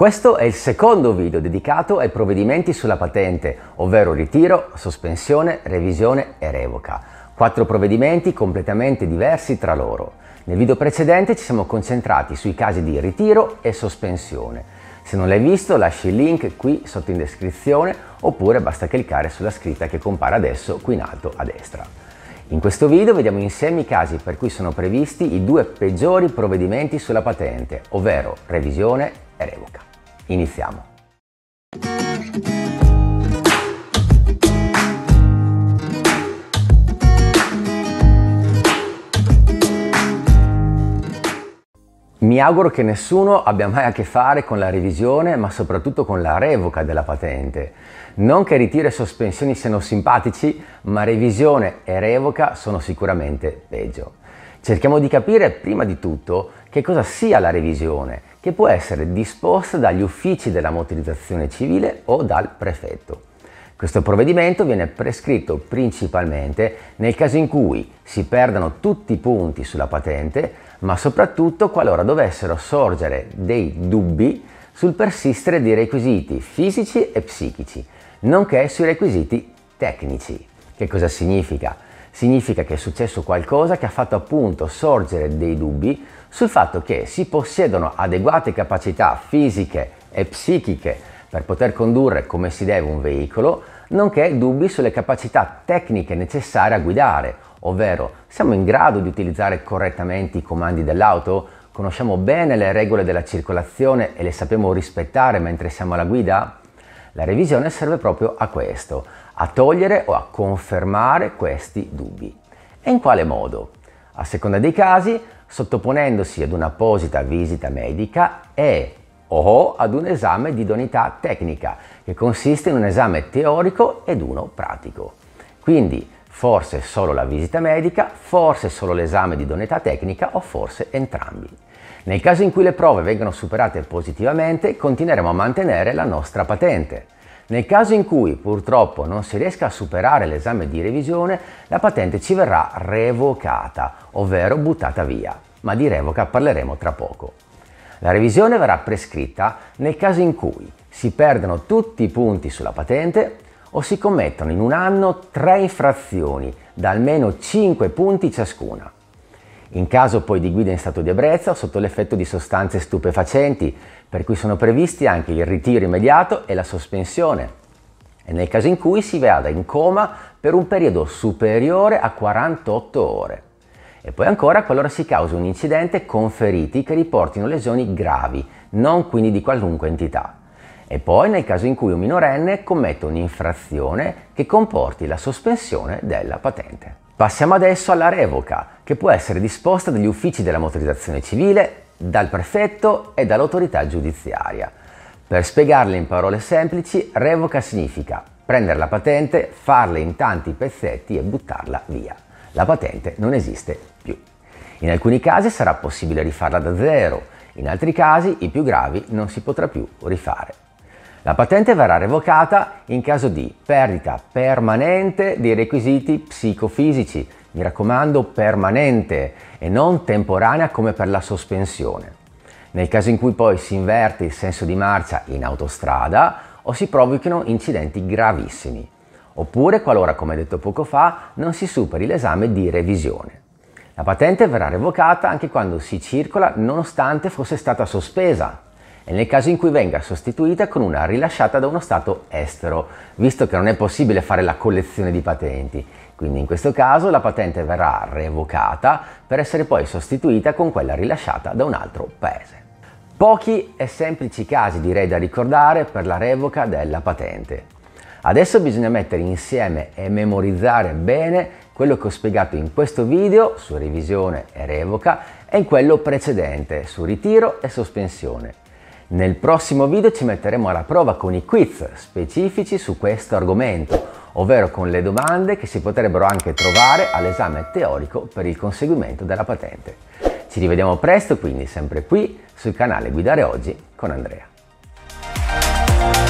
Questo è il secondo video dedicato ai provvedimenti sulla patente, ovvero ritiro, sospensione, revisione e revoca. Quattro provvedimenti completamente diversi tra loro. Nel video precedente ci siamo concentrati sui casi di ritiro e sospensione. Se non l'hai visto lasci il link qui sotto in descrizione oppure basta cliccare sulla scritta che compare adesso qui in alto a destra. In questo video vediamo insieme i casi per cui sono previsti i due peggiori provvedimenti sulla patente, ovvero revisione e revoca. Iniziamo. Mi auguro che nessuno abbia mai a che fare con la revisione, ma soprattutto con la revoca della patente. Non che ritiro e sospensioni siano simpatici, ma revisione e revoca sono sicuramente peggio. Cerchiamo di capire prima di tutto che cosa sia la revisione che può essere disposta dagli uffici della motorizzazione civile o dal prefetto. Questo provvedimento viene prescritto principalmente nel caso in cui si perdano tutti i punti sulla patente, ma soprattutto qualora dovessero sorgere dei dubbi sul persistere dei requisiti fisici e psichici, nonché sui requisiti tecnici. Che cosa significa? Significa che è successo qualcosa che ha fatto appunto sorgere dei dubbi sul fatto che si possiedono adeguate capacità fisiche e psichiche per poter condurre come si deve un veicolo, nonché dubbi sulle capacità tecniche necessarie a guidare, ovvero siamo in grado di utilizzare correttamente i comandi dell'auto? Conosciamo bene le regole della circolazione e le sappiamo rispettare mentre siamo alla guida? La revisione serve proprio a questo, a togliere o a confermare questi dubbi. E in quale modo? A seconda dei casi, sottoponendosi ad un'apposita visita medica e o ad un esame di idoneità tecnica, che consiste in un esame teorico ed uno pratico. Quindi forse solo la visita medica, forse solo l'esame di idoneità tecnica o forse entrambi. Nel caso in cui le prove vengano superate positivamente, continueremo a mantenere la nostra patente. Nel caso in cui purtroppo non si riesca a superare l'esame di revisione, la patente ci verrà revocata, ovvero buttata via, ma di revoca parleremo tra poco. La revisione verrà prescritta nel caso in cui si perdano tutti i punti sulla patente o si commettono in un anno tre infrazioni da almeno 5 punti ciascuna in caso poi di guida in stato di ebbrezza o sotto l'effetto di sostanze stupefacenti, per cui sono previsti anche il ritiro immediato e la sospensione, e nel caso in cui si vada in coma per un periodo superiore a 48 ore. E poi ancora qualora si causi un incidente con feriti che riportino lesioni gravi, non quindi di qualunque entità. E poi nel caso in cui un minorenne commette un'infrazione che comporti la sospensione della patente. Passiamo adesso alla revoca, che può essere disposta dagli uffici della motorizzazione civile, dal prefetto e dall'autorità giudiziaria. Per spiegarle in parole semplici, revoca significa prendere la patente, farla in tanti pezzetti e buttarla via. La patente non esiste più. In alcuni casi sarà possibile rifarla da zero, in altri casi, i più gravi, non si potrà più rifare. La patente verrà revocata in caso di perdita permanente dei requisiti psicofisici, mi raccomando permanente e non temporanea come per la sospensione. Nel caso in cui poi si inverte il senso di marcia in autostrada o si provochino incidenti gravissimi, oppure qualora, come detto poco fa, non si superi l'esame di revisione. La patente verrà revocata anche quando si circola nonostante fosse stata sospesa, e nel caso in cui venga sostituita con una rilasciata da uno Stato estero, visto che non è possibile fare la collezione di patenti. Quindi in questo caso la patente verrà revocata per essere poi sostituita con quella rilasciata da un altro paese. Pochi e semplici casi direi da ricordare per la revoca della patente. Adesso bisogna mettere insieme e memorizzare bene quello che ho spiegato in questo video su revisione e revoca e in quello precedente su ritiro e sospensione. Nel prossimo video ci metteremo alla prova con i quiz specifici su questo argomento, ovvero con le domande che si potrebbero anche trovare all'esame teorico per il conseguimento della patente. Ci rivediamo presto quindi sempre qui sul canale Guidare Oggi con Andrea.